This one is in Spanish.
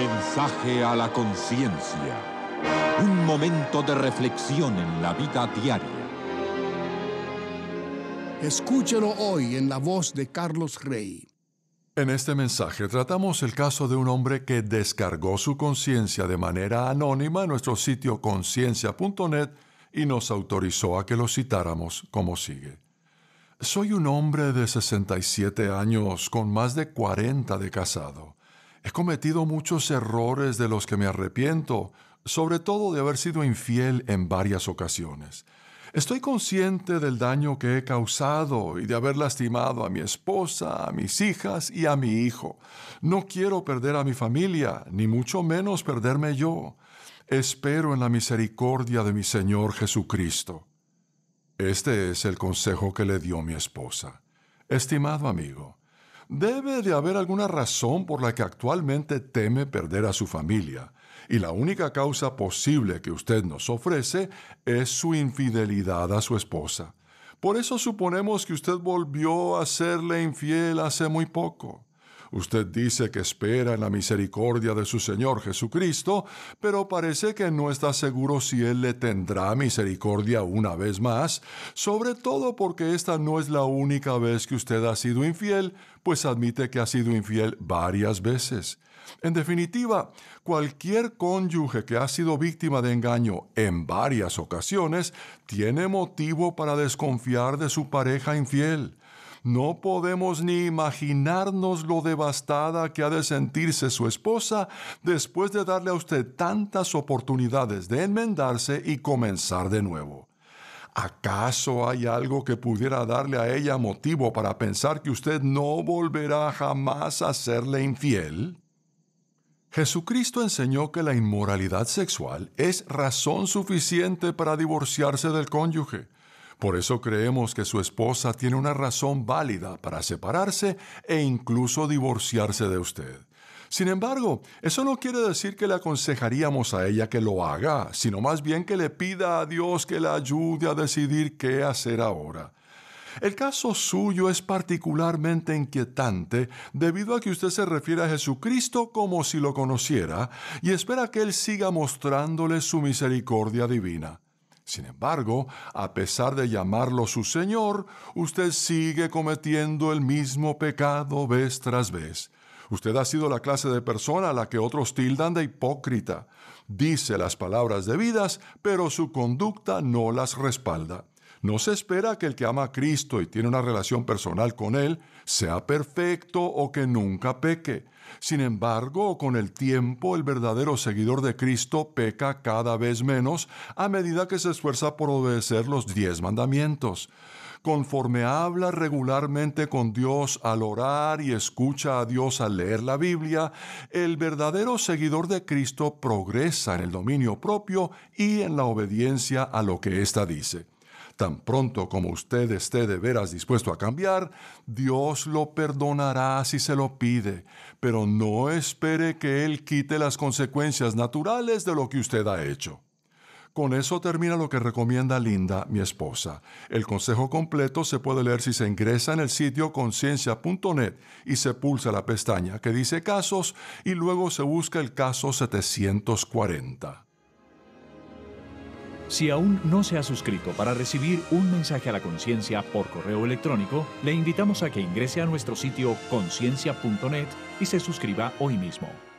Mensaje a la conciencia. Un momento de reflexión en la vida diaria. Escúchelo hoy en la voz de Carlos Rey. En este mensaje tratamos el caso de un hombre que descargó su conciencia de manera anónima en nuestro sitio conciencia.net y nos autorizó a que lo citáramos como sigue. Soy un hombre de 67 años con más de 40 de casado. He cometido muchos errores de los que me arrepiento, sobre todo de haber sido infiel en varias ocasiones. Estoy consciente del daño que he causado y de haber lastimado a mi esposa, a mis hijas y a mi hijo. No quiero perder a mi familia, ni mucho menos perderme yo. Espero en la misericordia de mi Señor Jesucristo. Este es el consejo que le dio mi esposa. Estimado amigo, Debe de haber alguna razón por la que actualmente teme perder a su familia, y la única causa posible que usted nos ofrece es su infidelidad a su esposa. Por eso suponemos que usted volvió a serle infiel hace muy poco. Usted dice que espera en la misericordia de su Señor Jesucristo, pero parece que no está seguro si Él le tendrá misericordia una vez más, sobre todo porque esta no es la única vez que usted ha sido infiel, pues admite que ha sido infiel varias veces. En definitiva, cualquier cónyuge que ha sido víctima de engaño en varias ocasiones tiene motivo para desconfiar de su pareja infiel. No podemos ni imaginarnos lo devastada que ha de sentirse su esposa después de darle a usted tantas oportunidades de enmendarse y comenzar de nuevo. ¿Acaso hay algo que pudiera darle a ella motivo para pensar que usted no volverá jamás a serle infiel? Jesucristo enseñó que la inmoralidad sexual es razón suficiente para divorciarse del cónyuge. Por eso creemos que su esposa tiene una razón válida para separarse e incluso divorciarse de usted. Sin embargo, eso no quiere decir que le aconsejaríamos a ella que lo haga, sino más bien que le pida a Dios que la ayude a decidir qué hacer ahora. El caso suyo es particularmente inquietante debido a que usted se refiere a Jesucristo como si lo conociera y espera que Él siga mostrándole su misericordia divina. Sin embargo, a pesar de llamarlo su Señor, usted sigue cometiendo el mismo pecado vez tras vez. Usted ha sido la clase de persona a la que otros tildan de hipócrita. Dice las palabras debidas, pero su conducta no las respalda. No se espera que el que ama a Cristo y tiene una relación personal con Él sea perfecto o que nunca peque. Sin embargo, con el tiempo el verdadero seguidor de Cristo peca cada vez menos a medida que se esfuerza por obedecer los diez mandamientos. Conforme habla regularmente con Dios al orar y escucha a Dios al leer la Biblia, el verdadero seguidor de Cristo progresa en el dominio propio y en la obediencia a lo que ésta dice. Tan pronto como usted esté de veras dispuesto a cambiar, Dios lo perdonará si se lo pide, pero no espere que Él quite las consecuencias naturales de lo que usted ha hecho. Con eso termina lo que recomienda Linda, mi esposa. El consejo completo se puede leer si se ingresa en el sitio conciencia.net y se pulsa la pestaña que dice casos y luego se busca el caso 740. Si aún no se ha suscrito para recibir un mensaje a la conciencia por correo electrónico, le invitamos a que ingrese a nuestro sitio conciencia.net y se suscriba hoy mismo.